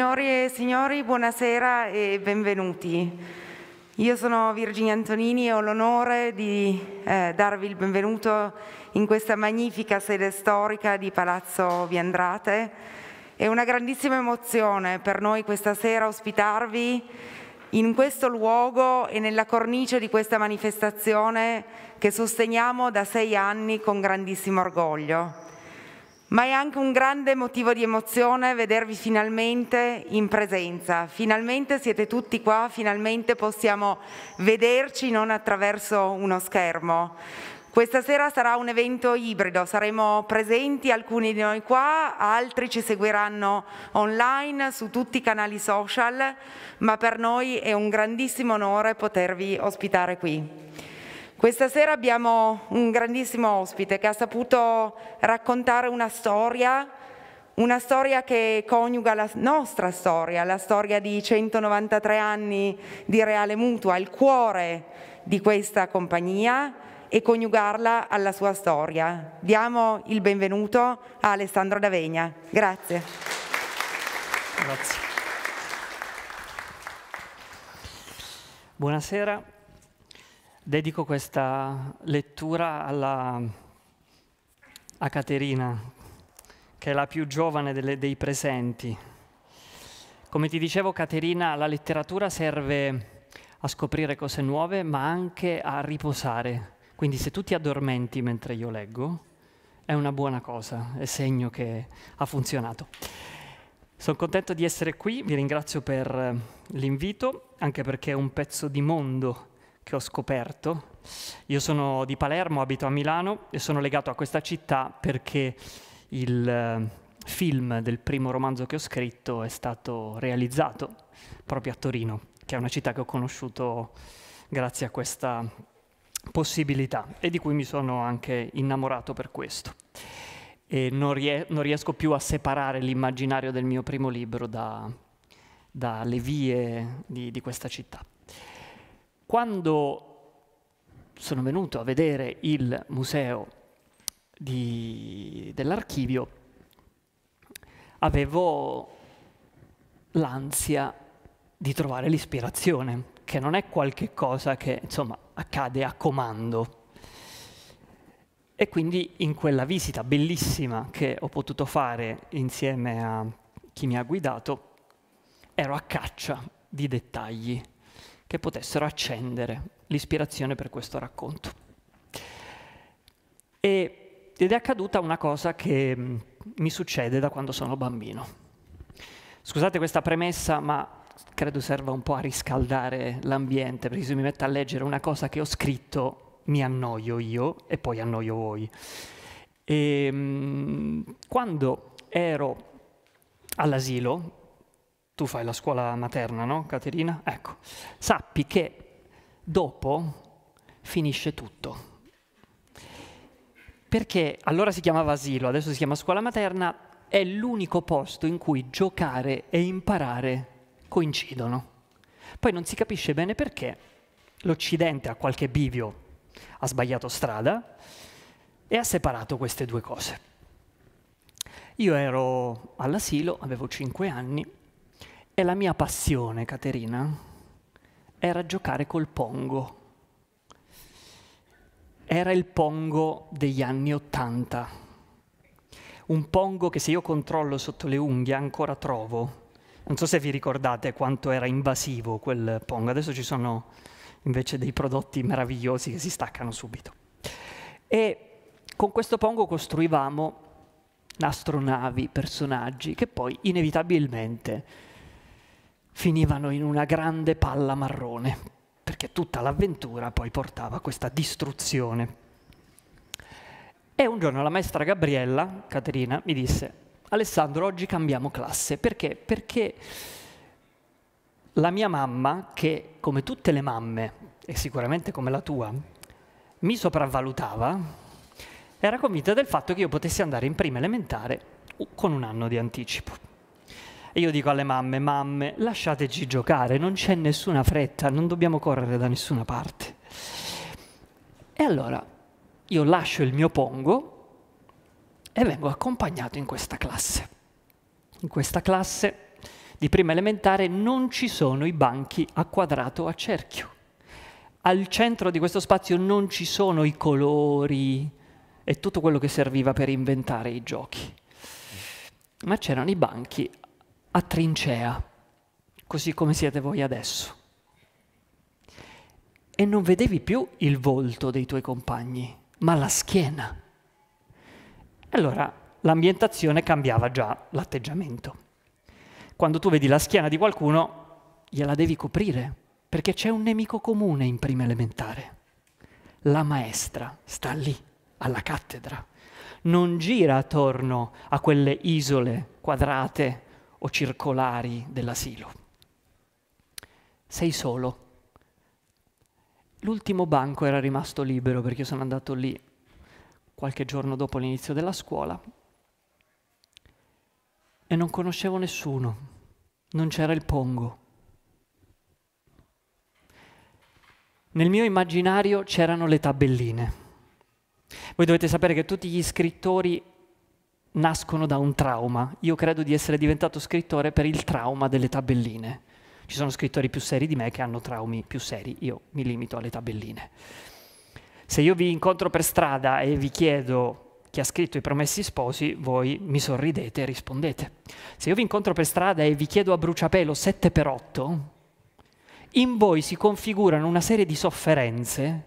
Signori e signori, buonasera e benvenuti. Io sono Virginia Antonini e ho l'onore di eh, darvi il benvenuto in questa magnifica sede storica di Palazzo Viandrate. È una grandissima emozione per noi questa sera ospitarvi in questo luogo e nella cornice di questa manifestazione che sosteniamo da sei anni con grandissimo orgoglio ma è anche un grande motivo di emozione vedervi finalmente in presenza. Finalmente siete tutti qua, finalmente possiamo vederci non attraverso uno schermo. Questa sera sarà un evento ibrido, saremo presenti alcuni di noi qua, altri ci seguiranno online su tutti i canali social, ma per noi è un grandissimo onore potervi ospitare qui. Questa sera abbiamo un grandissimo ospite che ha saputo raccontare una storia, una storia che coniuga la nostra storia, la storia di 193 anni di Reale Mutua, il cuore di questa compagnia e coniugarla alla sua storia. Diamo il benvenuto a Alessandro D'Avegna. Grazie. Grazie. Buonasera, dedico questa lettura alla, a Caterina, che è la più giovane delle, dei presenti. Come ti dicevo, Caterina, la letteratura serve a scoprire cose nuove, ma anche a riposare. Quindi se tu ti addormenti mentre io leggo, è una buona cosa, è segno che ha funzionato. Sono contento di essere qui, vi ringrazio per l'invito, anche perché è un pezzo di mondo che ho scoperto. Io sono di Palermo, abito a Milano e sono legato a questa città perché il eh, film del primo romanzo che ho scritto è stato realizzato proprio a Torino, che è una città che ho conosciuto grazie a questa possibilità e di cui mi sono anche innamorato per questo. E non, ries non riesco più a separare l'immaginario del mio primo libro da, dalle vie di, di questa città. Quando sono venuto a vedere il museo dell'archivio, avevo l'ansia di trovare l'ispirazione, che non è qualche cosa che insomma, accade a comando. E quindi in quella visita bellissima che ho potuto fare insieme a chi mi ha guidato, ero a caccia di dettagli che potessero accendere l'ispirazione per questo racconto. E, ed è accaduta una cosa che mm, mi succede da quando sono bambino. Scusate questa premessa, ma credo serva un po' a riscaldare l'ambiente, perché se mi metto a leggere una cosa che ho scritto mi annoio io e poi annoio voi. E, mm, quando ero all'asilo, tu fai la scuola materna, no Caterina? Ecco, sappi che dopo finisce tutto. Perché allora si chiamava asilo, adesso si chiama scuola materna, è l'unico posto in cui giocare e imparare coincidono. Poi non si capisce bene perché l'Occidente a qualche bivio ha sbagliato strada e ha separato queste due cose. Io ero all'asilo, avevo 5 anni e la mia passione, Caterina, era giocare col pongo. Era il pongo degli anni Ottanta. Un pongo che se io controllo sotto le unghie ancora trovo. Non so se vi ricordate quanto era invasivo quel pongo. Adesso ci sono invece dei prodotti meravigliosi che si staccano subito. E con questo pongo costruivamo astronavi, personaggi che poi inevitabilmente finivano in una grande palla marrone, perché tutta l'avventura poi portava a questa distruzione. E un giorno la maestra Gabriella, Caterina, mi disse, Alessandro, oggi cambiamo classe. Perché? Perché la mia mamma, che come tutte le mamme, e sicuramente come la tua, mi sopravvalutava, era convinta del fatto che io potessi andare in prima elementare con un anno di anticipo. E io dico alle mamme, mamme, lasciateci giocare, non c'è nessuna fretta, non dobbiamo correre da nessuna parte. E allora io lascio il mio pongo e vengo accompagnato in questa classe. In questa classe di prima elementare non ci sono i banchi a quadrato a cerchio. Al centro di questo spazio non ci sono i colori e tutto quello che serviva per inventare i giochi. Ma c'erano i banchi a trincea, così come siete voi adesso. E non vedevi più il volto dei tuoi compagni, ma la schiena. Allora l'ambientazione cambiava già l'atteggiamento. Quando tu vedi la schiena di qualcuno, gliela devi coprire, perché c'è un nemico comune in prima elementare. La maestra sta lì, alla cattedra, non gira attorno a quelle isole quadrate o circolari dell'asilo. Sei solo. L'ultimo banco era rimasto libero perché sono andato lì qualche giorno dopo l'inizio della scuola e non conoscevo nessuno, non c'era il pongo. Nel mio immaginario c'erano le tabelline. Voi dovete sapere che tutti gli scrittori nascono da un trauma. Io credo di essere diventato scrittore per il trauma delle tabelline. Ci sono scrittori più seri di me che hanno traumi più seri, io mi limito alle tabelline. Se io vi incontro per strada e vi chiedo chi ha scritto I Promessi Sposi, voi mi sorridete e rispondete. Se io vi incontro per strada e vi chiedo a bruciapelo 7 x 8, in voi si configurano una serie di sofferenze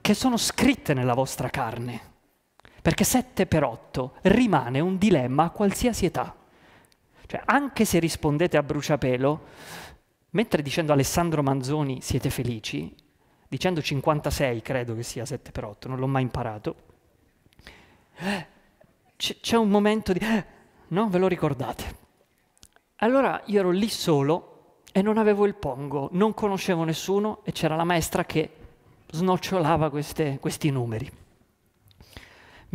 che sono scritte nella vostra carne perché 7 per 8 rimane un dilemma a qualsiasi età. Cioè, anche se rispondete a bruciapelo, mentre dicendo Alessandro Manzoni siete felici, dicendo 56 credo che sia 7 per 8, non l'ho mai imparato, eh, c'è un momento di... Eh, no, ve lo ricordate. Allora io ero lì solo e non avevo il pongo, non conoscevo nessuno e c'era la maestra che snocciolava queste, questi numeri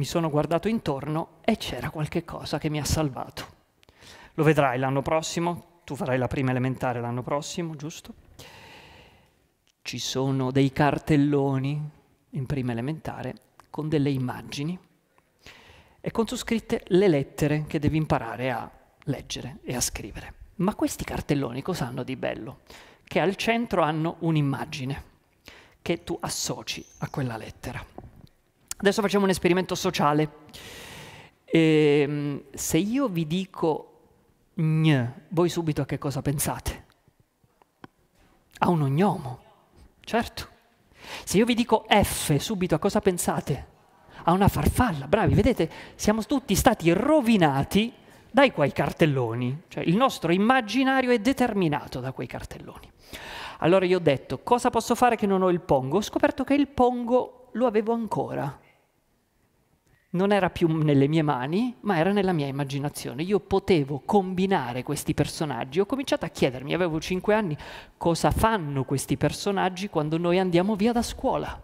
mi sono guardato intorno e c'era qualche cosa che mi ha salvato. Lo vedrai l'anno prossimo, tu farai la prima elementare l'anno prossimo, giusto? Ci sono dei cartelloni in prima elementare con delle immagini e con su scritte le lettere che devi imparare a leggere e a scrivere. Ma questi cartelloni cosa hanno di bello? Che al centro hanno un'immagine che tu associ a quella lettera. Adesso facciamo un esperimento sociale. E, ehm, se io vi dico gn, voi subito a che cosa pensate? A un ognomo, certo. Se io vi dico F, subito a cosa pensate? A una farfalla, bravi, vedete, siamo tutti stati rovinati dai quei cartelloni, cioè il nostro immaginario è determinato da quei cartelloni. Allora io ho detto, cosa posso fare che non ho il pongo? Ho scoperto che il pongo lo avevo ancora non era più nelle mie mani, ma era nella mia immaginazione. Io potevo combinare questi personaggi. Ho cominciato a chiedermi, avevo cinque anni, cosa fanno questi personaggi quando noi andiamo via da scuola.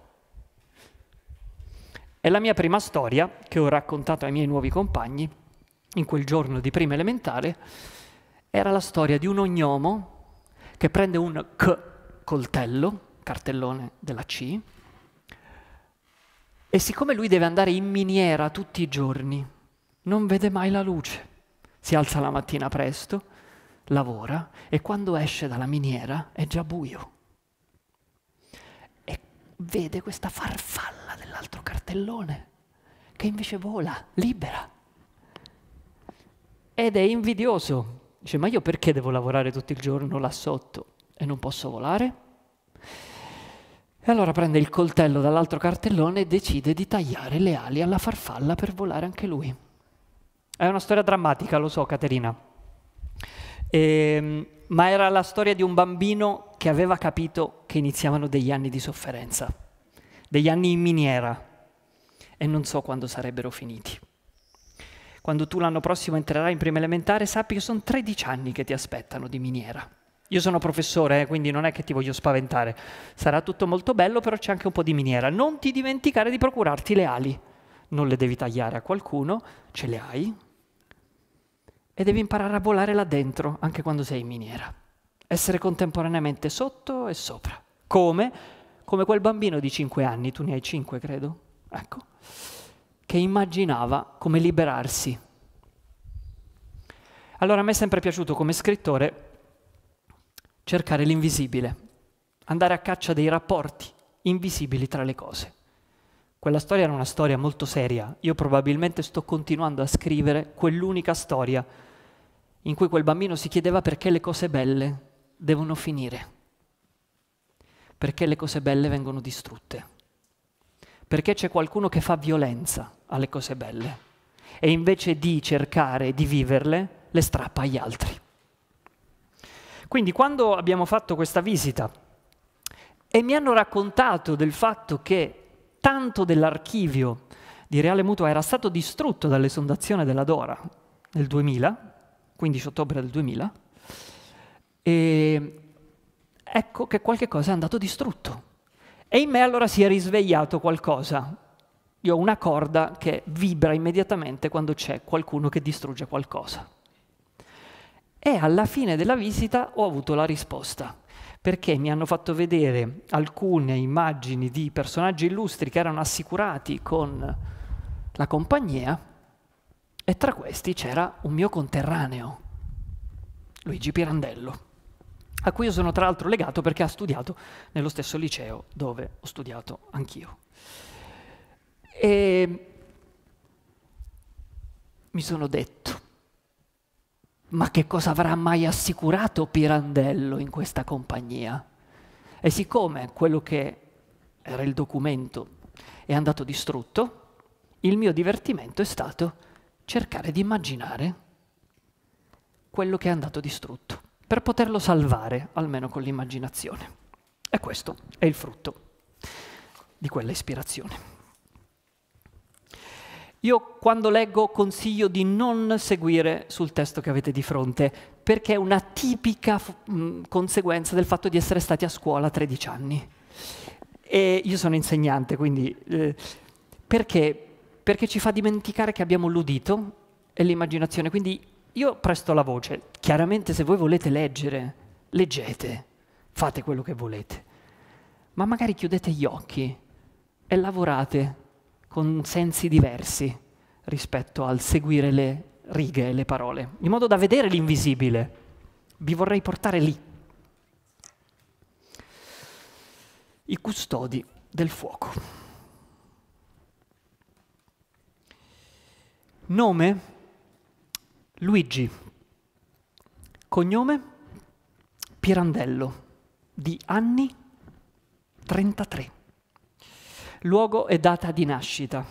È la mia prima storia che ho raccontato ai miei nuovi compagni in quel giorno di prima elementare. Era la storia di un ognomo che prende un c coltello, cartellone della C, e siccome lui deve andare in miniera tutti i giorni, non vede mai la luce. Si alza la mattina presto, lavora e quando esce dalla miniera è già buio. E vede questa farfalla dell'altro cartellone che invece vola, libera. Ed è invidioso. Dice, ma io perché devo lavorare tutto il giorno là sotto e non posso volare? E allora prende il coltello dall'altro cartellone e decide di tagliare le ali alla farfalla per volare anche lui. È una storia drammatica, lo so, Caterina. E, ehm, ma era la storia di un bambino che aveva capito che iniziavano degli anni di sofferenza, degli anni in miniera, e non so quando sarebbero finiti. Quando tu l'anno prossimo entrerai in prima elementare, sappi che sono 13 anni che ti aspettano di miniera. Io sono professore, eh, quindi non è che ti voglio spaventare. Sarà tutto molto bello, però c'è anche un po' di miniera. Non ti dimenticare di procurarti le ali. Non le devi tagliare a qualcuno, ce le hai. E devi imparare a volare là dentro, anche quando sei in miniera. Essere contemporaneamente sotto e sopra. Come? Come quel bambino di 5 anni, tu ne hai 5 credo, ecco, che immaginava come liberarsi. Allora a me è sempre piaciuto come scrittore cercare l'invisibile, andare a caccia dei rapporti invisibili tra le cose. Quella storia era una storia molto seria, io probabilmente sto continuando a scrivere quell'unica storia in cui quel bambino si chiedeva perché le cose belle devono finire, perché le cose belle vengono distrutte, perché c'è qualcuno che fa violenza alle cose belle e invece di cercare di viverle le strappa agli altri. Quindi quando abbiamo fatto questa visita e mi hanno raccontato del fatto che tanto dell'archivio di Reale Mutua era stato distrutto dall'esondazione della Dora nel 2000, 15 ottobre del 2000, e ecco che qualche cosa è andato distrutto. E in me allora si è risvegliato qualcosa. Io ho una corda che vibra immediatamente quando c'è qualcuno che distrugge qualcosa. E alla fine della visita ho avuto la risposta, perché mi hanno fatto vedere alcune immagini di personaggi illustri che erano assicurati con la compagnia e tra questi c'era un mio conterraneo, Luigi Pirandello, a cui io sono tra l'altro legato perché ha studiato nello stesso liceo dove ho studiato anch'io. E mi sono detto, ma che cosa avrà mai assicurato Pirandello in questa compagnia? E siccome quello che era il documento è andato distrutto, il mio divertimento è stato cercare di immaginare quello che è andato distrutto, per poterlo salvare, almeno con l'immaginazione. E questo è il frutto di quella ispirazione. Io quando leggo consiglio di non seguire sul testo che avete di fronte, perché è una tipica mh, conseguenza del fatto di essere stati a scuola a 13 anni. E io sono insegnante, quindi eh, perché? Perché ci fa dimenticare che abbiamo l'udito e l'immaginazione. Quindi io presto la voce. Chiaramente se voi volete leggere, leggete, fate quello che volete. Ma magari chiudete gli occhi e lavorate con sensi diversi rispetto al seguire le righe e le parole, in modo da vedere l'invisibile. Vi vorrei portare lì. I custodi del fuoco. Nome Luigi. Cognome Pirandello, di anni 33 luogo e data di nascita.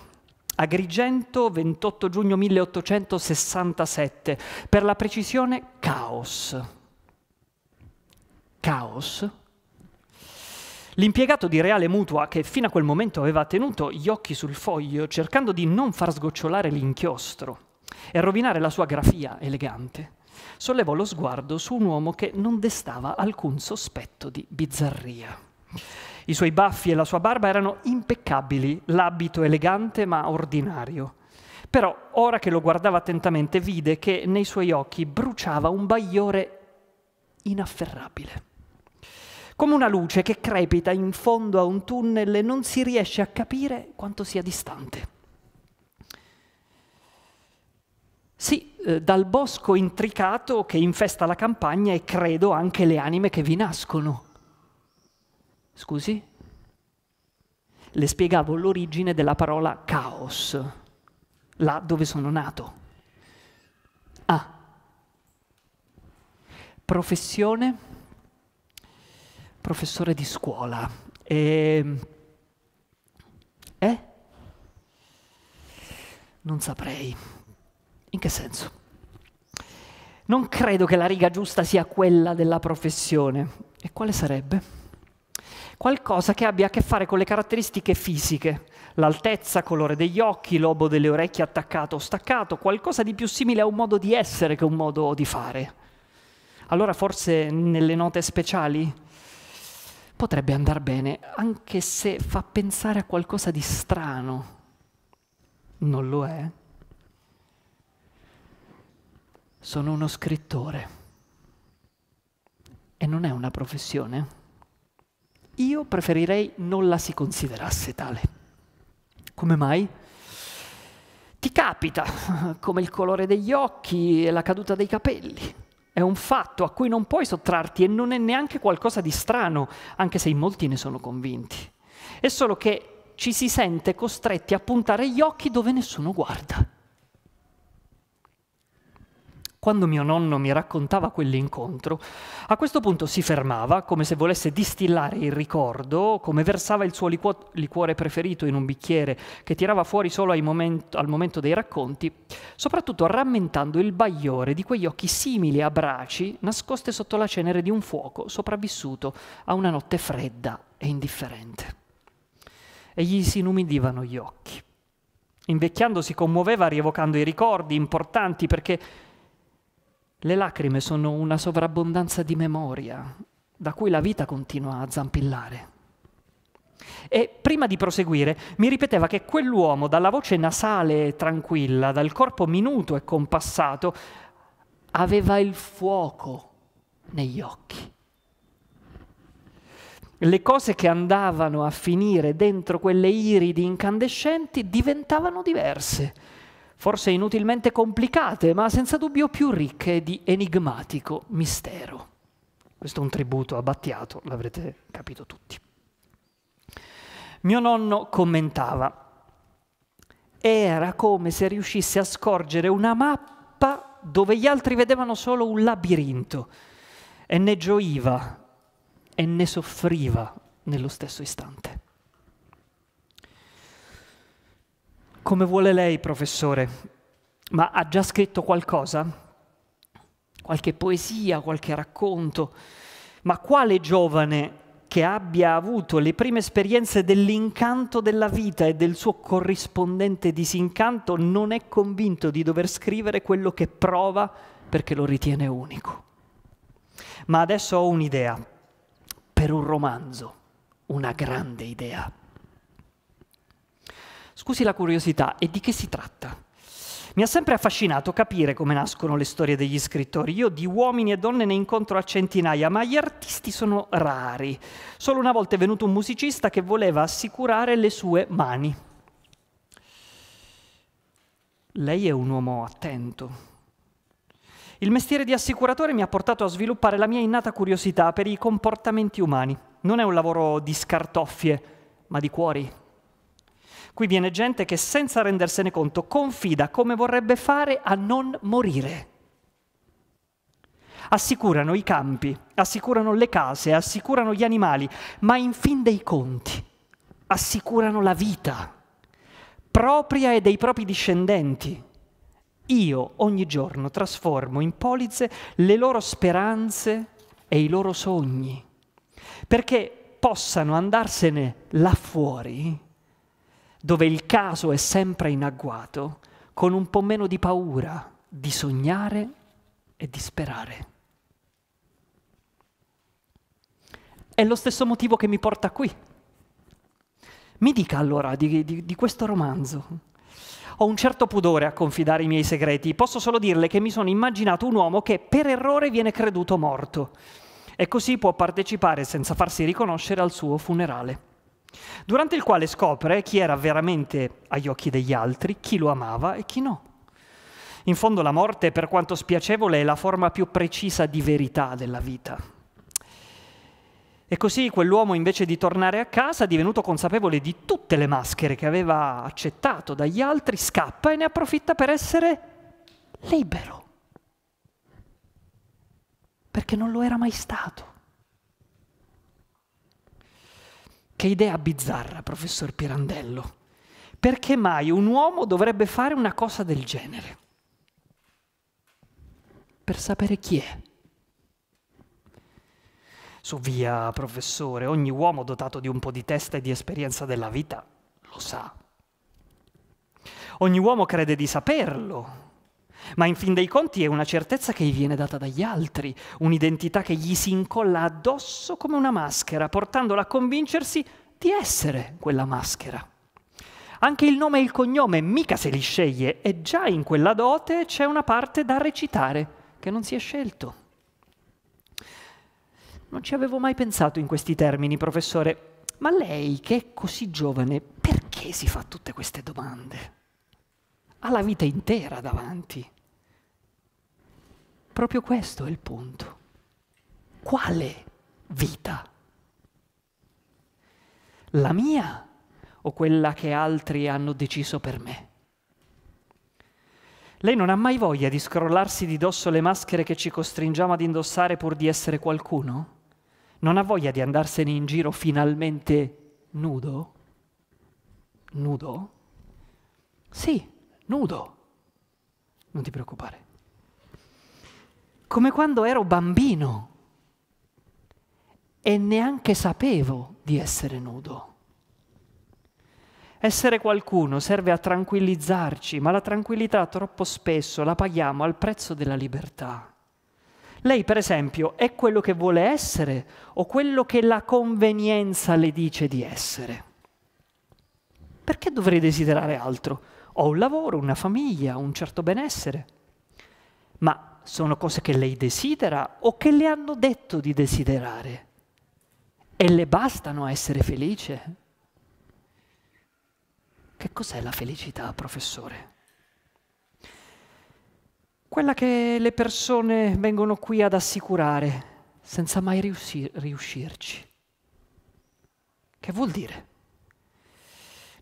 Agrigento, 28 giugno 1867, per la precisione Caos. Caos. L'impiegato di Reale Mutua, che fino a quel momento aveva tenuto gli occhi sul foglio, cercando di non far sgocciolare l'inchiostro e rovinare la sua grafia elegante, sollevò lo sguardo su un uomo che non destava alcun sospetto di bizzarria. I suoi baffi e la sua barba erano impeccabili, l'abito elegante ma ordinario. Però, ora che lo guardava attentamente, vide che nei suoi occhi bruciava un bagliore inafferrabile. Come una luce che crepita in fondo a un tunnel e non si riesce a capire quanto sia distante. Sì, eh, dal bosco intricato che infesta la campagna e credo anche le anime che vi nascono. Scusi? Le spiegavo l'origine della parola caos, là dove sono nato. Ah, professione, professore di scuola. E... Ehm, eh? Non saprei. In che senso? Non credo che la riga giusta sia quella della professione. E quale sarebbe? qualcosa che abbia a che fare con le caratteristiche fisiche, l'altezza, colore degli occhi, lobo delle orecchie attaccato o staccato, qualcosa di più simile a un modo di essere che un modo di fare. Allora forse nelle note speciali potrebbe andar bene, anche se fa pensare a qualcosa di strano. Non lo è. Sono uno scrittore e non è una professione. Io preferirei non la si considerasse tale. Come mai? Ti capita, come il colore degli occhi e la caduta dei capelli. È un fatto a cui non puoi sottrarti e non è neanche qualcosa di strano, anche se in molti ne sono convinti. È solo che ci si sente costretti a puntare gli occhi dove nessuno guarda. Quando mio nonno mi raccontava quell'incontro, a questo punto si fermava, come se volesse distillare il ricordo, come versava il suo liquo liquore preferito in un bicchiere che tirava fuori solo moment al momento dei racconti, soprattutto rammentando il bagliore di quegli occhi simili a braci nascoste sotto la cenere di un fuoco sopravvissuto a una notte fredda e indifferente. E gli si inumidivano gli occhi. Invecchiando si commuoveva rievocando i ricordi importanti perché le lacrime sono una sovrabbondanza di memoria da cui la vita continua a zampillare. E prima di proseguire mi ripeteva che quell'uomo, dalla voce nasale e tranquilla, dal corpo minuto e compassato, aveva il fuoco negli occhi. Le cose che andavano a finire dentro quelle iridi incandescenti diventavano diverse forse inutilmente complicate, ma senza dubbio più ricche di enigmatico mistero. Questo è un tributo a Battiato, l'avrete capito tutti. Mio nonno commentava, era come se riuscisse a scorgere una mappa dove gli altri vedevano solo un labirinto e ne gioiva e ne soffriva nello stesso istante. come vuole lei, professore, ma ha già scritto qualcosa? Qualche poesia, qualche racconto? Ma quale giovane che abbia avuto le prime esperienze dell'incanto della vita e del suo corrispondente disincanto non è convinto di dover scrivere quello che prova perché lo ritiene unico. Ma adesso ho un'idea, per un romanzo, una grande idea. Scusi la curiosità, e di che si tratta? Mi ha sempre affascinato capire come nascono le storie degli scrittori. Io di uomini e donne ne incontro a centinaia, ma gli artisti sono rari. Solo una volta è venuto un musicista che voleva assicurare le sue mani. Lei è un uomo attento. Il mestiere di assicuratore mi ha portato a sviluppare la mia innata curiosità per i comportamenti umani. Non è un lavoro di scartoffie, ma di cuori. Qui viene gente che senza rendersene conto confida come vorrebbe fare a non morire. Assicurano i campi, assicurano le case, assicurano gli animali, ma in fin dei conti assicurano la vita propria e dei propri discendenti. Io ogni giorno trasformo in polizze le loro speranze e i loro sogni, perché possano andarsene là fuori dove il caso è sempre in agguato, con un po' meno di paura di sognare e di sperare. È lo stesso motivo che mi porta qui. Mi dica allora di, di, di questo romanzo. Ho un certo pudore a confidare i miei segreti, posso solo dirle che mi sono immaginato un uomo che per errore viene creduto morto e così può partecipare senza farsi riconoscere al suo funerale durante il quale scopre chi era veramente agli occhi degli altri, chi lo amava e chi no. In fondo la morte, per quanto spiacevole, è la forma più precisa di verità della vita. E così quell'uomo, invece di tornare a casa, divenuto consapevole di tutte le maschere che aveva accettato dagli altri, scappa e ne approfitta per essere libero. Perché non lo era mai stato. Che idea bizzarra, professor Pirandello. Perché mai un uomo dovrebbe fare una cosa del genere? Per sapere chi è. Su via, professore, ogni uomo dotato di un po' di testa e di esperienza della vita lo sa. Ogni uomo crede di saperlo, ma in fin dei conti è una certezza che gli viene data dagli altri, un'identità che gli si incolla addosso come una maschera, portandola a convincersi di essere quella maschera. Anche il nome e il cognome mica se li sceglie e già in quella dote c'è una parte da recitare che non si è scelto. Non ci avevo mai pensato in questi termini, professore, ma lei che è così giovane, perché si fa tutte queste domande? Ha la vita intera davanti. Proprio questo è il punto. Quale vita? La mia o quella che altri hanno deciso per me? Lei non ha mai voglia di scrollarsi di dosso le maschere che ci costringiamo ad indossare pur di essere qualcuno? Non ha voglia di andarsene in giro finalmente nudo? Nudo? Sì, nudo. Non ti preoccupare come quando ero bambino e neanche sapevo di essere nudo. Essere qualcuno serve a tranquillizzarci, ma la tranquillità troppo spesso la paghiamo al prezzo della libertà. Lei, per esempio, è quello che vuole essere o quello che la convenienza le dice di essere? Perché dovrei desiderare altro? Ho un lavoro, una famiglia, un certo benessere. Ma sono cose che lei desidera o che le hanno detto di desiderare e le bastano a essere felice. Che cos'è la felicità, professore? Quella che le persone vengono qui ad assicurare senza mai riuscir- riuscirci. Che vuol dire?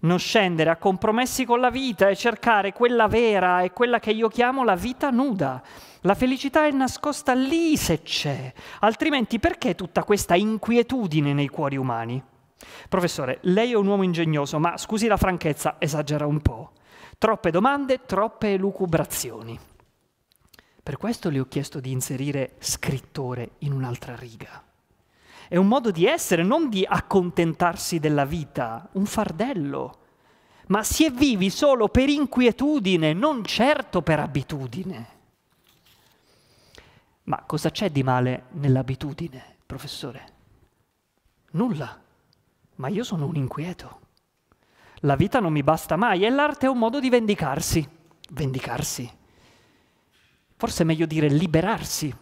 Non scendere a compromessi con la vita e cercare quella vera e quella che io chiamo la vita nuda, la felicità è nascosta lì se c'è, altrimenti perché tutta questa inquietudine nei cuori umani? Professore, lei è un uomo ingegnoso, ma scusi la franchezza, esagera un po'. Troppe domande, troppe elucubrazioni. Per questo le ho chiesto di inserire scrittore in un'altra riga. È un modo di essere, non di accontentarsi della vita, un fardello. Ma si è vivi solo per inquietudine, non certo per abitudine. Ma cosa c'è di male nell'abitudine, professore? Nulla. Ma io sono un inquieto. La vita non mi basta mai e l'arte è un modo di vendicarsi. Vendicarsi. Forse è meglio dire liberarsi.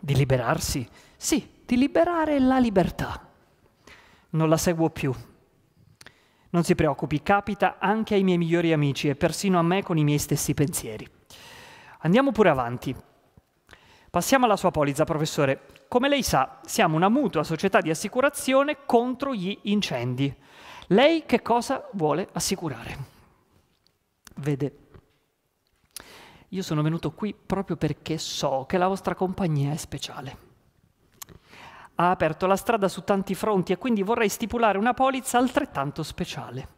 Di liberarsi? Sì, di liberare la libertà. Non la seguo più. Non si preoccupi, capita anche ai miei migliori amici e persino a me con i miei stessi pensieri. Andiamo pure avanti. Passiamo alla sua polizza, professore. Come lei sa, siamo una mutua società di assicurazione contro gli incendi. Lei che cosa vuole assicurare? Vede, io sono venuto qui proprio perché so che la vostra compagnia è speciale. Ha aperto la strada su tanti fronti e quindi vorrei stipulare una polizza altrettanto speciale.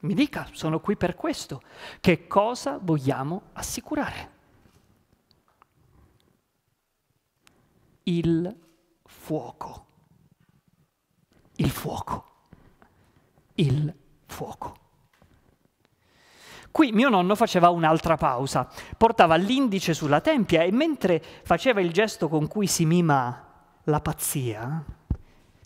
Mi dica, sono qui per questo. Che cosa vogliamo assicurare? il fuoco. Il fuoco. Il fuoco. Qui mio nonno faceva un'altra pausa, portava l'indice sulla tempia e mentre faceva il gesto con cui si mima la pazzia,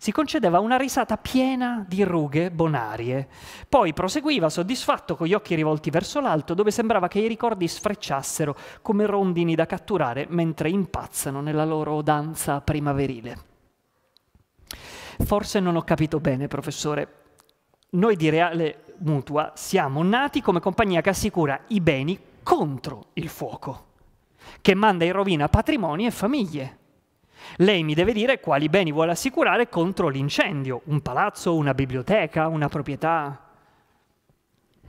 si concedeva una risata piena di rughe bonarie. Poi proseguiva soddisfatto con gli occhi rivolti verso l'alto, dove sembrava che i ricordi sfrecciassero come rondini da catturare mentre impazzano nella loro danza primaverile. Forse non ho capito bene, professore. Noi di Reale Mutua siamo nati come compagnia che assicura i beni contro il fuoco, che manda in rovina patrimoni e famiglie. Lei mi deve dire quali beni vuole assicurare contro l'incendio, un palazzo, una biblioteca, una proprietà.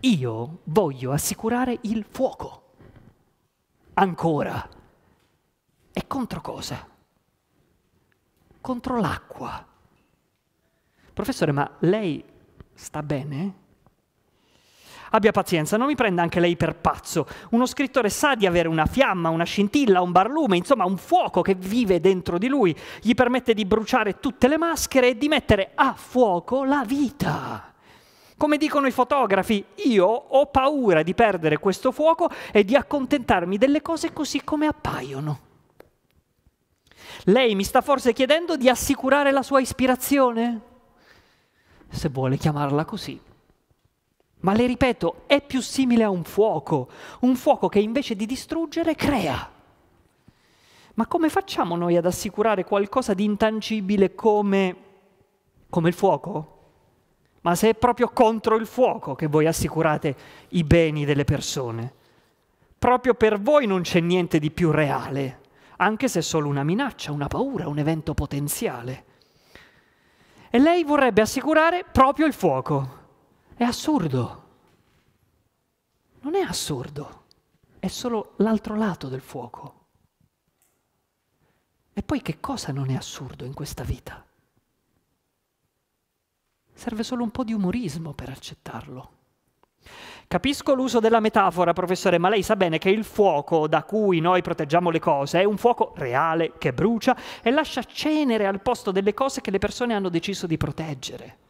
Io voglio assicurare il fuoco. Ancora. E contro cosa? Contro l'acqua. Professore, ma lei sta bene? Abbia pazienza, non mi prenda anche lei per pazzo. Uno scrittore sa di avere una fiamma, una scintilla, un barlume, insomma un fuoco che vive dentro di lui. Gli permette di bruciare tutte le maschere e di mettere a fuoco la vita. Come dicono i fotografi, io ho paura di perdere questo fuoco e di accontentarmi delle cose così come appaiono. Lei mi sta forse chiedendo di assicurare la sua ispirazione? Se vuole chiamarla così. Ma le ripeto, è più simile a un fuoco, un fuoco che invece di distruggere crea. Ma come facciamo noi ad assicurare qualcosa di intangibile come, come il fuoco? Ma se è proprio contro il fuoco che voi assicurate i beni delle persone, proprio per voi non c'è niente di più reale, anche se è solo una minaccia, una paura, un evento potenziale. E lei vorrebbe assicurare proprio il fuoco, è assurdo. Non è assurdo, è solo l'altro lato del fuoco. E poi che cosa non è assurdo in questa vita? Serve solo un po' di umorismo per accettarlo. Capisco l'uso della metafora, professore, ma lei sa bene che il fuoco da cui noi proteggiamo le cose è un fuoco reale che brucia e lascia cenere al posto delle cose che le persone hanno deciso di proteggere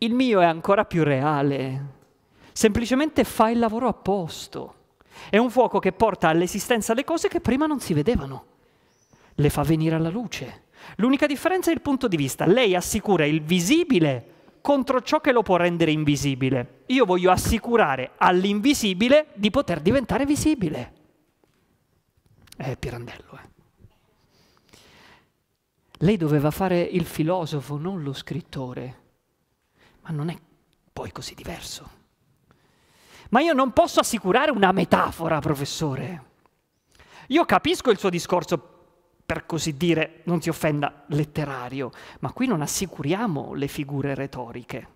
il mio è ancora più reale. Semplicemente fa il lavoro a posto. È un fuoco che porta all'esistenza le cose che prima non si vedevano. Le fa venire alla luce. L'unica differenza è il punto di vista. Lei assicura il visibile contro ciò che lo può rendere invisibile. Io voglio assicurare all'invisibile di poter diventare visibile. Eh, Pirandello, eh. Lei doveva fare il filosofo, non lo scrittore ma non è poi così diverso. Ma io non posso assicurare una metafora, professore. Io capisco il suo discorso, per così dire, non si offenda, letterario, ma qui non assicuriamo le figure retoriche.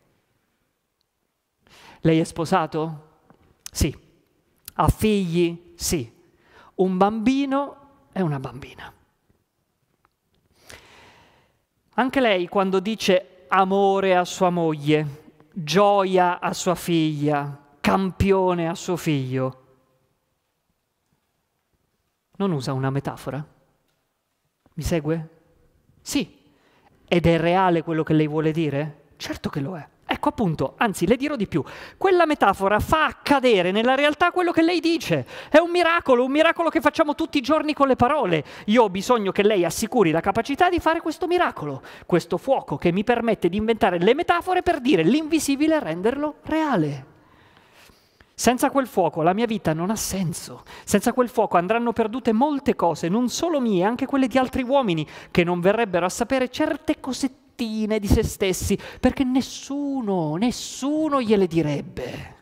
Lei è sposato? Sì. Ha figli? Sì. Un bambino e una bambina. Anche lei quando dice amore a sua moglie, gioia a sua figlia, campione a suo figlio. Non usa una metafora? Mi segue? Sì. Ed è reale quello che lei vuole dire? Certo che lo è. Ecco appunto, anzi le dirò di più, quella metafora fa accadere nella realtà quello che lei dice. È un miracolo, un miracolo che facciamo tutti i giorni con le parole. Io ho bisogno che lei assicuri la capacità di fare questo miracolo, questo fuoco che mi permette di inventare le metafore per dire l'invisibile e renderlo reale. Senza quel fuoco la mia vita non ha senso. Senza quel fuoco andranno perdute molte cose, non solo mie, anche quelle di altri uomini, che non verrebbero a sapere certe cosettine cestine di se stessi, perché nessuno, nessuno gliele direbbe.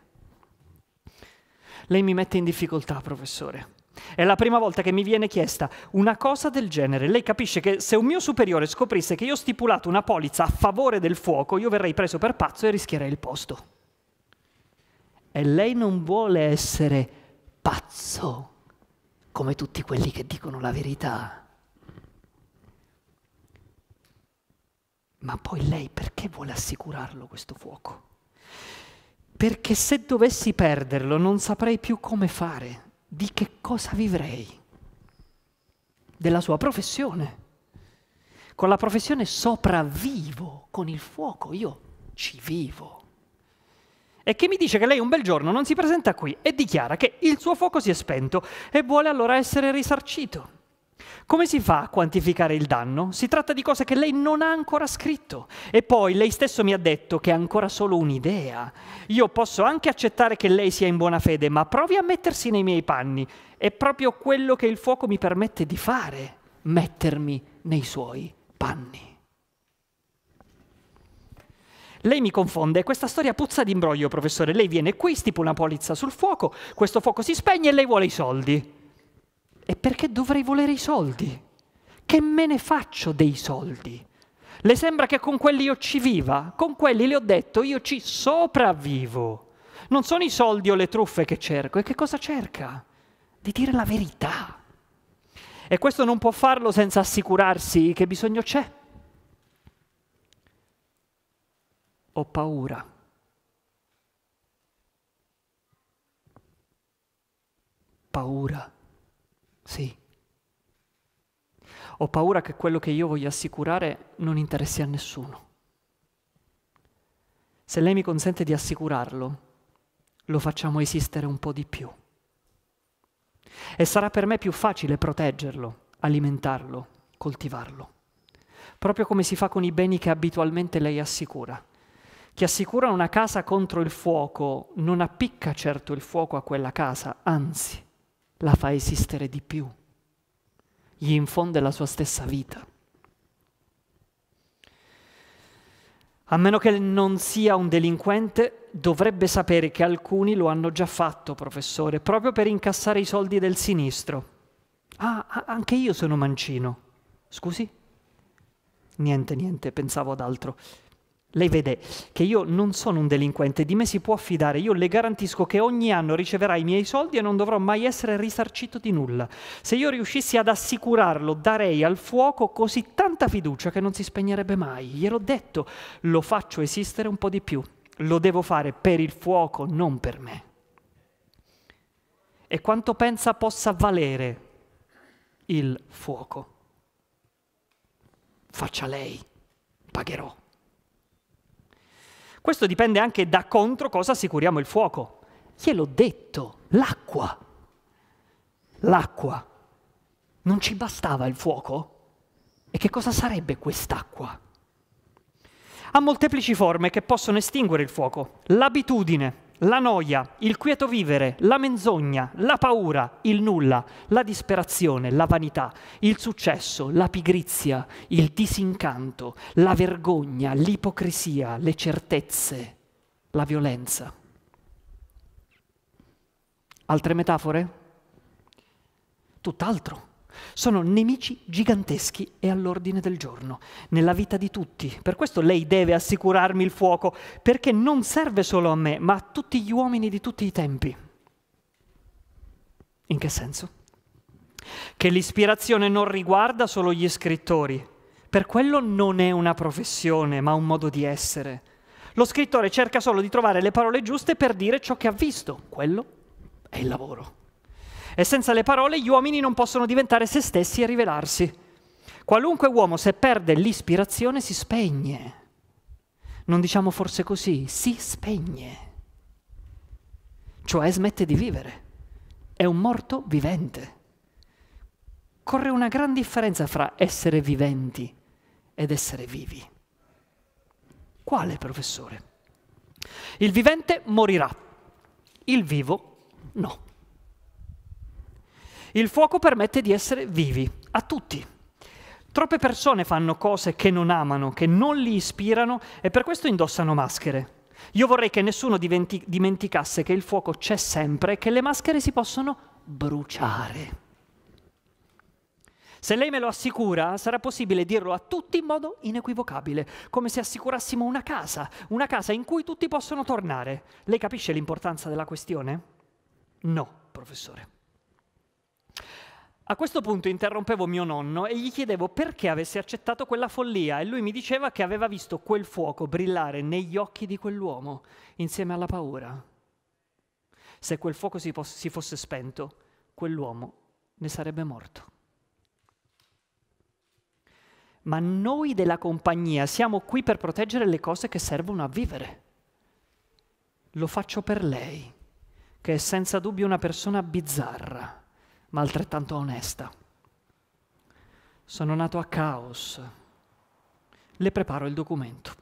Lei mi mette in difficoltà, professore. È la prima volta che mi viene chiesta una cosa del genere. Lei capisce che se un mio superiore scoprisse che io ho stipulato una polizza a favore del fuoco, io verrei preso per pazzo e rischierei il posto. E lei non vuole essere pazzo, come tutti quelli che dicono la verità. Ma poi lei perché vuole assicurarlo questo fuoco? Perché se dovessi perderlo non saprei più come fare, di che cosa vivrei? Della sua professione. Con la professione sopravvivo, con il fuoco io ci vivo. E che mi dice che lei un bel giorno non si presenta qui e dichiara che il suo fuoco si è spento e vuole allora essere risarcito. Come si fa a quantificare il danno? Si tratta di cose che lei non ha ancora scritto e poi lei stesso mi ha detto che è ancora solo un'idea. Io posso anche accettare che lei sia in buona fede, ma provi a mettersi nei miei panni. È proprio quello che il fuoco mi permette di fare, mettermi nei suoi panni. Lei mi confonde, questa storia puzza di imbroglio, professore. Lei viene qui, stipula una polizza sul fuoco, questo fuoco si spegne e lei vuole i soldi. E perché dovrei volere i soldi? Che me ne faccio dei soldi? Le sembra che con quelli io ci viva? Con quelli le ho detto io ci sopravvivo. Non sono i soldi o le truffe che cerco. E che cosa cerca? Di dire la verità. E questo non può farlo senza assicurarsi che bisogno c'è. Ho paura. Paura. Sì. Ho paura che quello che io voglio assicurare non interessi a nessuno. Se lei mi consente di assicurarlo, lo facciamo esistere un po' di più. E sarà per me più facile proteggerlo, alimentarlo, coltivarlo, proprio come si fa con i beni che abitualmente lei assicura. Chi assicura una casa contro il fuoco non appicca certo il fuoco a quella casa, anzi la fa esistere di più, gli infonde la sua stessa vita. A meno che non sia un delinquente, dovrebbe sapere che alcuni lo hanno già fatto, professore, proprio per incassare i soldi del sinistro. Ah, anche io sono mancino. Scusi? Niente, niente, pensavo ad altro. Lei vede che io non sono un delinquente, di me si può affidare, io le garantisco che ogni anno riceverà i miei soldi e non dovrò mai essere risarcito di nulla. Se io riuscissi ad assicurarlo, darei al fuoco così tanta fiducia che non si spegnerebbe mai. Gliel'ho detto, lo faccio esistere un po' di più, lo devo fare per il fuoco, non per me. E quanto pensa possa valere il fuoco? Faccia lei, pagherò. Questo dipende anche da contro cosa assicuriamo il fuoco. Gliel'ho detto, l'acqua. L'acqua. Non ci bastava il fuoco? E che cosa sarebbe quest'acqua? Ha molteplici forme che possono estinguere il fuoco. L'abitudine, la noia, il quieto vivere, la menzogna, la paura, il nulla, la disperazione, la vanità, il successo, la pigrizia, il disincanto, la vergogna, l'ipocrisia, le certezze, la violenza. Altre metafore? Tutt'altro sono nemici giganteschi e all'ordine del giorno, nella vita di tutti. Per questo lei deve assicurarmi il fuoco, perché non serve solo a me, ma a tutti gli uomini di tutti i tempi. In che senso? Che l'ispirazione non riguarda solo gli scrittori, per quello non è una professione, ma un modo di essere. Lo scrittore cerca solo di trovare le parole giuste per dire ciò che ha visto, quello è il lavoro e senza le parole gli uomini non possono diventare se stessi e rivelarsi. Qualunque uomo se perde l'ispirazione si spegne. Non diciamo forse così, si spegne. Cioè smette di vivere. È un morto vivente. Corre una gran differenza fra essere viventi ed essere vivi. Quale, professore? Il vivente morirà, il vivo no. Il fuoco permette di essere vivi, a tutti. Troppe persone fanno cose che non amano, che non li ispirano e per questo indossano maschere. Io vorrei che nessuno diventi- dimenticasse che il fuoco c'è sempre e che le maschere si possono bruciare. Se lei me lo assicura, sarà possibile dirlo a tutti in modo inequivocabile, come se assicurassimo una casa, una casa in cui tutti possono tornare. Lei capisce l'importanza della questione? No, professore. A questo punto interrompevo mio nonno e gli chiedevo perché avesse accettato quella follia e lui mi diceva che aveva visto quel fuoco brillare negli occhi di quell'uomo insieme alla paura. Se quel fuoco si, pos- si fosse spento, quell'uomo ne sarebbe morto. Ma noi della compagnia siamo qui per proteggere le cose che servono a vivere. Lo faccio per lei, che è senza dubbio una persona bizzarra ma altrettanto onesta. Sono nato a caos. Le preparo il documento.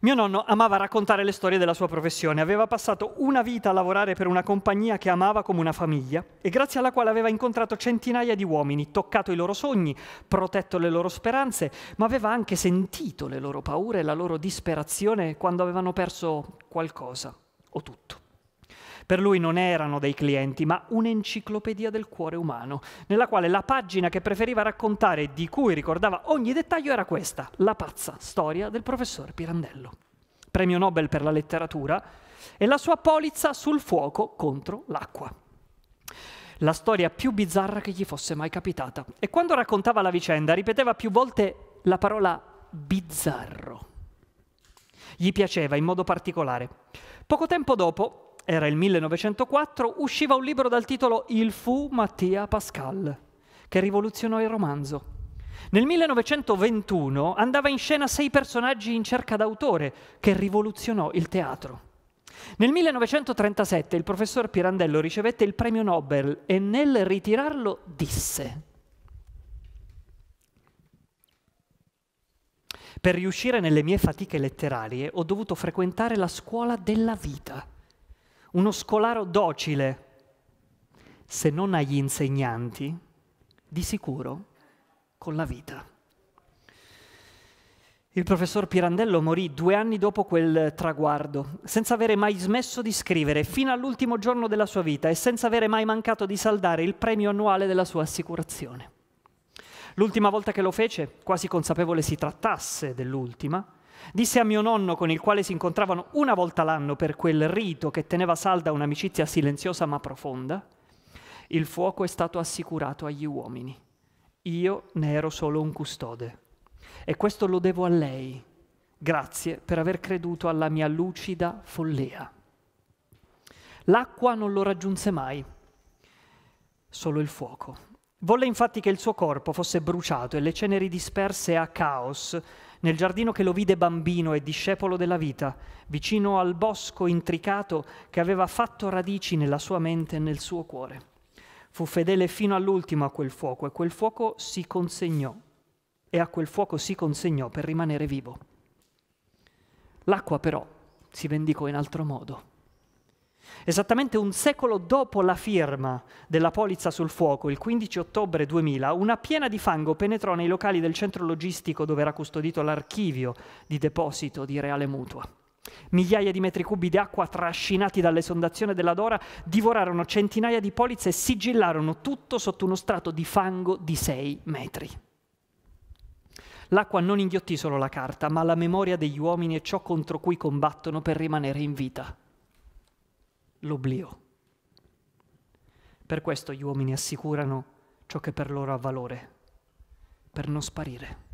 Mio nonno amava raccontare le storie della sua professione, aveva passato una vita a lavorare per una compagnia che amava come una famiglia e grazie alla quale aveva incontrato centinaia di uomini, toccato i loro sogni, protetto le loro speranze, ma aveva anche sentito le loro paure e la loro disperazione quando avevano perso qualcosa o tutto. Per lui non erano dei clienti, ma un'enciclopedia del cuore umano, nella quale la pagina che preferiva raccontare e di cui ricordava ogni dettaglio era questa, la pazza storia del professor Pirandello, premio Nobel per la letteratura, e la sua polizza sul fuoco contro l'acqua la storia più bizzarra che gli fosse mai capitata. E quando raccontava la vicenda ripeteva più volte la parola bizzarro. Gli piaceva in modo particolare. Poco tempo dopo era il 1904, usciva un libro dal titolo Il fu Mattia Pascal, che rivoluzionò il romanzo. Nel 1921 andava in scena sei personaggi in cerca d'autore, che rivoluzionò il teatro. Nel 1937 il professor Pirandello ricevette il premio Nobel e nel ritirarlo disse Per riuscire nelle mie fatiche letterarie ho dovuto frequentare la scuola della vita uno scolaro docile, se non agli insegnanti, di sicuro con la vita. Il professor Pirandello morì due anni dopo quel traguardo, senza avere mai smesso di scrivere fino all'ultimo giorno della sua vita e senza avere mai mancato di saldare il premio annuale della sua assicurazione. L'ultima volta che lo fece, quasi consapevole si trattasse dell'ultima, Disse a mio nonno, con il quale si incontravano una volta l'anno per quel rito che teneva salda un'amicizia silenziosa ma profonda, il fuoco è stato assicurato agli uomini. Io ne ero solo un custode. E questo lo devo a lei. Grazie per aver creduto alla mia lucida follea. L'acqua non lo raggiunse mai, solo il fuoco. Volle infatti che il suo corpo fosse bruciato e le ceneri disperse a caos nel giardino che lo vide bambino e discepolo della vita, vicino al bosco intricato che aveva fatto radici nella sua mente e nel suo cuore. Fu fedele fino all'ultimo a quel fuoco e quel fuoco si consegnò e a quel fuoco si consegnò per rimanere vivo. L'acqua però si vendicò in altro modo. Esattamente un secolo dopo la firma della polizza sul fuoco, il 15 ottobre 2000, una piena di fango penetrò nei locali del centro logistico dove era custodito l'archivio di deposito di Reale Mutua. Migliaia di metri cubi di acqua trascinati dall'esondazione della Dora divorarono centinaia di polizze e sigillarono tutto sotto uno strato di fango di 6 metri. L'acqua non inghiottì solo la carta, ma la memoria degli uomini e ciò contro cui combattono per rimanere in vita l'oblio. Per questo gli uomini assicurano ciò che per loro ha valore, per non sparire.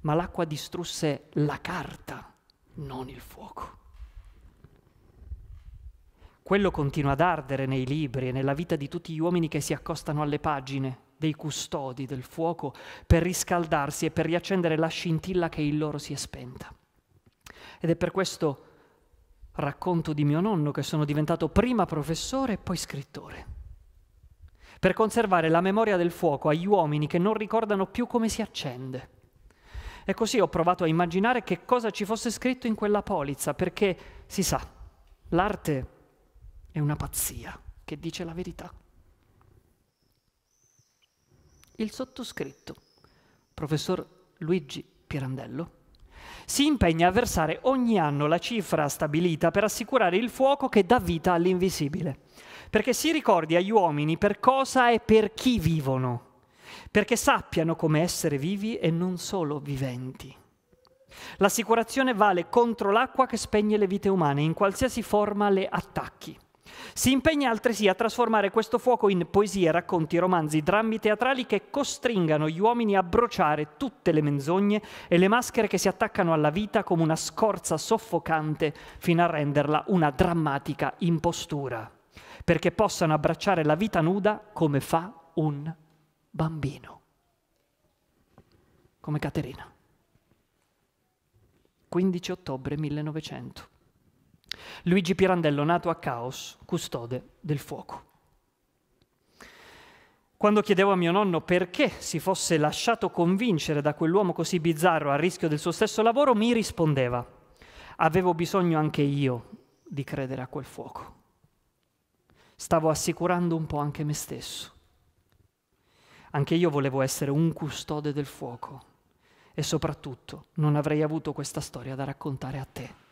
Ma l'acqua distrusse la carta, non il fuoco. Quello continua ad ardere nei libri e nella vita di tutti gli uomini che si accostano alle pagine dei custodi del fuoco per riscaldarsi e per riaccendere la scintilla che in loro si è spenta. Ed è per questo racconto di mio nonno che sono diventato prima professore e poi scrittore, per conservare la memoria del fuoco agli uomini che non ricordano più come si accende. E così ho provato a immaginare che cosa ci fosse scritto in quella polizza, perché si sa, l'arte è una pazzia che dice la verità. Il sottoscritto, professor Luigi Pirandello, si impegna a versare ogni anno la cifra stabilita per assicurare il fuoco che dà vita all'invisibile. Perché si ricordi agli uomini per cosa e per chi vivono, perché sappiano come essere vivi e non solo viventi. L'assicurazione vale contro l'acqua che spegne le vite umane, in qualsiasi forma le attacchi. Si impegna altresì a trasformare questo fuoco in poesie, racconti, romanzi, drammi teatrali che costringano gli uomini a brociare tutte le menzogne e le maschere che si attaccano alla vita come una scorza soffocante fino a renderla una drammatica impostura, perché possano abbracciare la vita nuda come fa un bambino, come Caterina. 15 ottobre 1900. Luigi Pirandello, nato a Caos, custode del fuoco. Quando chiedevo a mio nonno perché si fosse lasciato convincere da quell'uomo così bizzarro a rischio del suo stesso lavoro, mi rispondeva, avevo bisogno anche io di credere a quel fuoco. Stavo assicurando un po' anche me stesso. Anche io volevo essere un custode del fuoco e soprattutto non avrei avuto questa storia da raccontare a te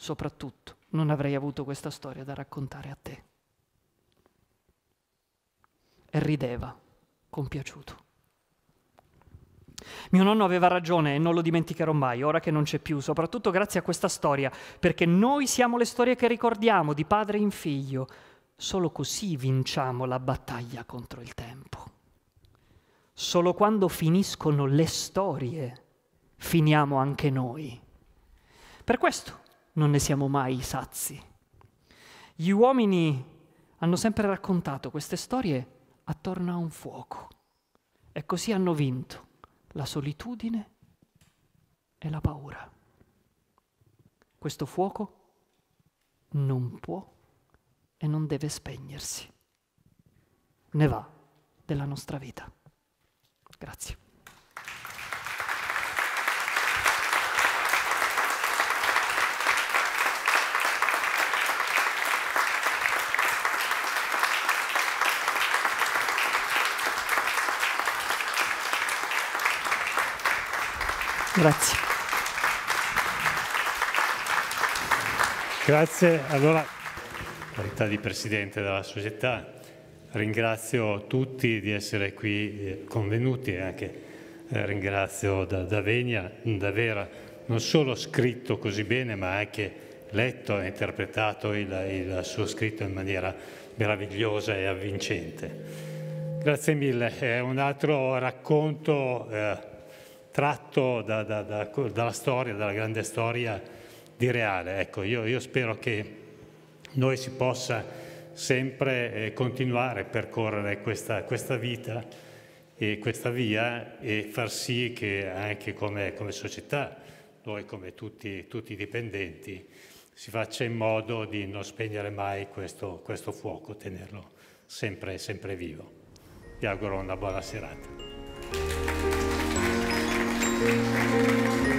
soprattutto non avrei avuto questa storia da raccontare a te. E rideva, compiaciuto. Mio nonno aveva ragione e non lo dimenticherò mai, ora che non c'è più, soprattutto grazie a questa storia, perché noi siamo le storie che ricordiamo di padre in figlio. Solo così vinciamo la battaglia contro il tempo. Solo quando finiscono le storie, finiamo anche noi. Per questo non ne siamo mai sazi. Gli uomini hanno sempre raccontato queste storie attorno a un fuoco e così hanno vinto la solitudine e la paura. Questo fuoco non può e non deve spegnersi. Ne va della nostra vita. Grazie. Grazie. Grazie. Allora, in qualità di Presidente della società, ringrazio tutti di essere qui eh, convenuti e anche eh, ringrazio Davenia, Davera, non solo scritto così bene, ma anche letto e interpretato il, il, suo scritto in maniera meravigliosa e avvincente. Grazie mille, è un altro racconto eh, tratto da, da, da, dalla storia, dalla grande storia di Reale. Ecco, io, io spero che noi si possa sempre eh, continuare a percorrere questa, questa, vita e questa via e far sì che anche come, come società, noi come tutti, tutti, i dipendenti, si faccia in modo di non spegnere mai questo, questo fuoco, tenerlo sempre, sempre vivo. Vi auguro una buona serata. Música